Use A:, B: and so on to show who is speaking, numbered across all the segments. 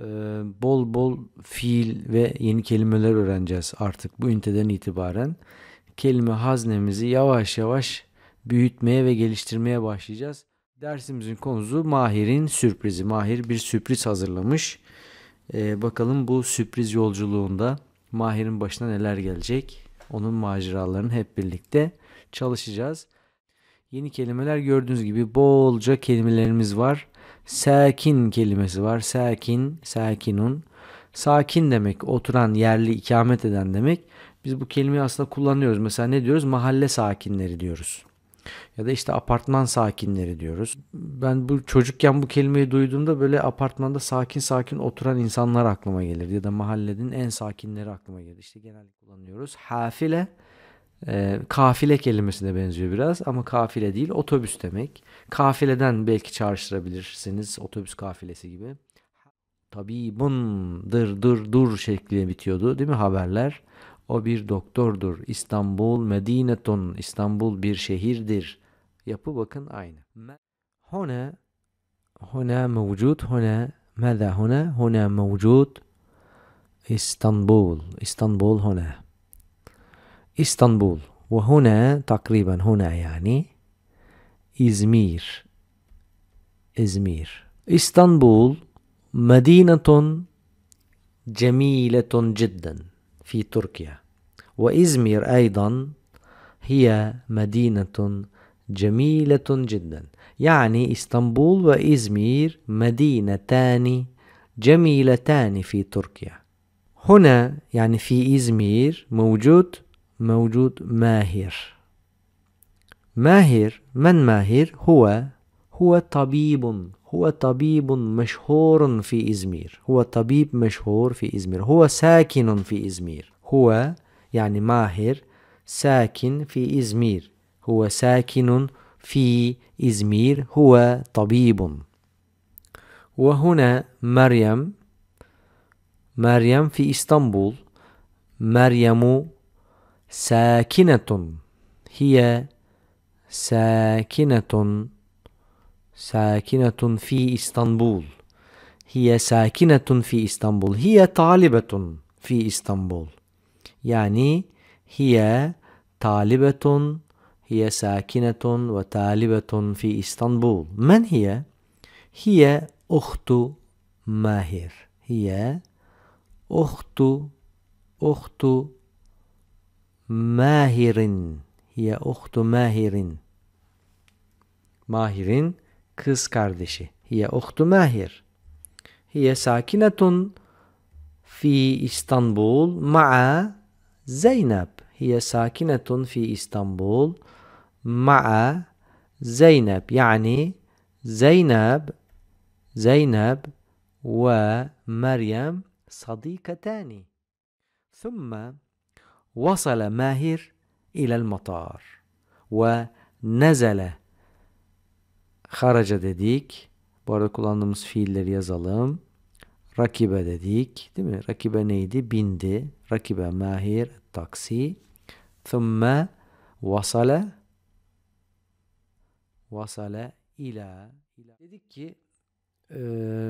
A: Ee, bol bol fiil ve yeni kelimeler öğreneceğiz artık bu üniteden itibaren. Kelime haznemizi yavaş yavaş büyütmeye ve geliştirmeye başlayacağız. Dersimizin konusu Mahir'in sürprizi. Mahir bir sürpriz hazırlamış. Ee, bakalım bu sürpriz yolculuğunda Mahir'in başına neler gelecek? Onun maceralarını hep birlikte çalışacağız. Yeni kelimeler gördüğünüz gibi bolca kelimelerimiz var sakin kelimesi var. Sakin, sakinun. Sakin demek oturan, yerli, ikamet eden demek. Biz bu kelimeyi aslında kullanıyoruz. Mesela ne diyoruz? Mahalle sakinleri diyoruz. Ya da işte apartman sakinleri diyoruz. Ben bu çocukken bu kelimeyi duyduğumda böyle apartmanda sakin sakin oturan insanlar aklıma gelir ya da mahallenin en sakinleri aklıma gelir. İşte genelde kullanıyoruz. Hafile e, kafile kelimesine benziyor biraz ama kafile değil otobüs demek. Kafileden belki çağrıştırabilirsiniz otobüs kafilesi gibi. Tabibun dır dır dur şekliyle bitiyordu değil mi haberler? O bir doktordur. İstanbul medinetun. İstanbul bir şehirdir. Yapı bakın aynı. Hone hone mevcut hone mada hone hone mevcut İstanbul. İstanbul hone. اسطنبول وهنا تقريبا هنا يعني إزمير إزمير اسطنبول مدينة جميلة جدا في تركيا وإزمير أيضا هي مدينة جميلة جدا يعني اسطنبول وإزمير مدينتان جميلتان في تركيا هنا يعني في إزمير موجود موجود ماهر ماهر من ماهر هو هو طبيب هو طبيب مشهور في إزمير هو طبيب مشهور في إزمير هو ساكن في إزمير هو يعني ماهر ساكن في إزمير هو ساكن في إزمير هو طبيب وهنا مريم مريم في إسطنبول مريم ساكنة هي ساكنة ساكنة في إسطنبول هي ساكنة في إسطنبول هي طالبة في إسطنبول يعني هي طالبة هي ساكنة وطالبة في إسطنبول من هي؟ هي أخت ماهر هي أخت أخت ماهر هي أخت ماهر ماهر'in kız kardeşi. Hiye uhtu Mahir. Hiye sakinetun fi İstanbul ma'a Zeynep. Hiye sakinetun fi İstanbul ma'a Zeynep. Yani Zeynep Zeynep ve Meryem sadikatani. ثم وصل ماهر إلى المطار ونزل خرج dedik. Bu arada kullandığımız fiilleri yazalım. Rakibe dedik. Değil mi? Rakibe neydi? Bindi. Rakibe mahir taksi. Thumma vasale vasale ila. Dedik ki e,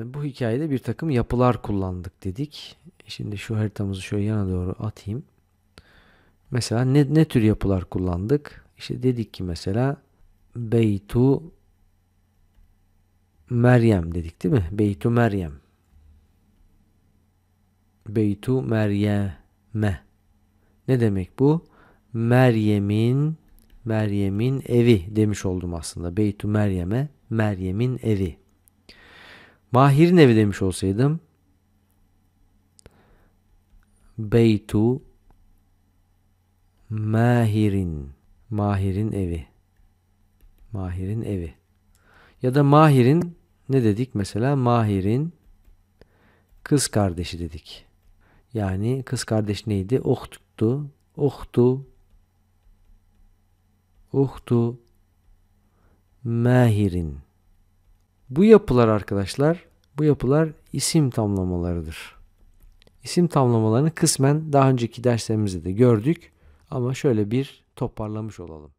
A: bu hikayede bir takım yapılar kullandık dedik. Şimdi şu haritamızı şöyle yana doğru atayım. Mesela ne, ne tür yapılar kullandık? İşte dedik ki mesela Beytu Meryem dedik değil mi? Beytu Meryem. Beytu Meryem'e. Ne demek bu? Meryem'in Meryem'in evi demiş oldum aslında. Beytu Meryem'e Meryem'in evi. Mahir'in evi demiş olsaydım Beytu Mahirin. Mahir'in evi. Mahir'in evi. Ya da Mahir'in ne dedik mesela? Mahir'in kız kardeşi dedik. Yani kız kardeş neydi? Uhtuktu. Uhtu. Uhtu. Mahir'in. Bu yapılar arkadaşlar, bu yapılar isim tamlamalarıdır. İsim tamlamalarını kısmen daha önceki derslerimizde de gördük. Ama şöyle bir toparlamış olalım.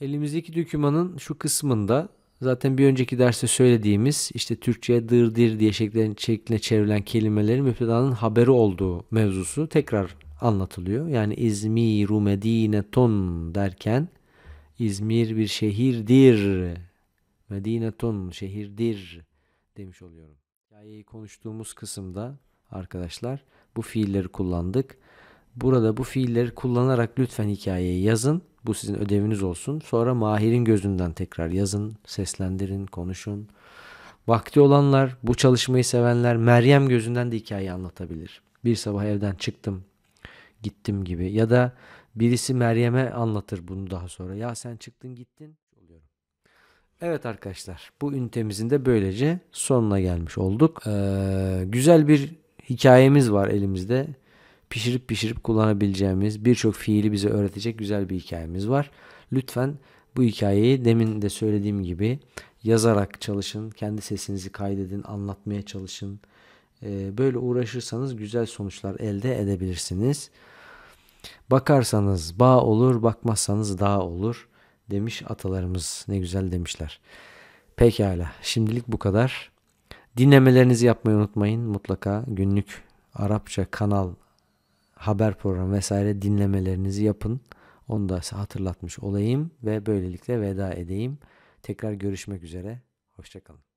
A: Elimizdeki dökümanın şu kısmında zaten bir önceki derste söylediğimiz işte Türkçe'ye dır dir diye şekline çevrilen kelimelerin müfredanın haberi olduğu mevzusu tekrar anlatılıyor. Yani İzmiru Medineton derken İzmir bir şehirdir. Medineton şehirdir demiş oluyorum. Hikayeyi konuştuğumuz kısımda arkadaşlar bu fiilleri kullandık. Burada bu fiilleri kullanarak lütfen hikayeyi yazın. Bu sizin ödeviniz olsun. Sonra Mahir'in gözünden tekrar yazın, seslendirin, konuşun. Vakti olanlar, bu çalışmayı sevenler Meryem gözünden de hikayeyi anlatabilir. Bir sabah evden çıktım, gittim gibi ya da birisi Meryem'e anlatır bunu daha sonra. Ya sen çıktın gittin. Evet arkadaşlar bu ünitemizin de böylece sonuna gelmiş olduk. Ee, güzel bir hikayemiz var elimizde pişirip pişirip kullanabileceğimiz birçok fiili bize öğretecek güzel bir hikayemiz var. Lütfen bu hikayeyi demin de söylediğim gibi yazarak çalışın, kendi sesinizi kaydedin, anlatmaya çalışın. Ee, böyle uğraşırsanız güzel sonuçlar elde edebilirsiniz. Bakarsanız bağ olur, bakmazsanız dağ olur demiş atalarımız. Ne güzel demişler. Pekala, şimdilik bu kadar. Dinlemelerinizi yapmayı unutmayın. Mutlaka günlük Arapça kanal haber programı vesaire dinlemelerinizi yapın. Onu da hatırlatmış olayım ve böylelikle veda edeyim. Tekrar görüşmek üzere. Hoşçakalın.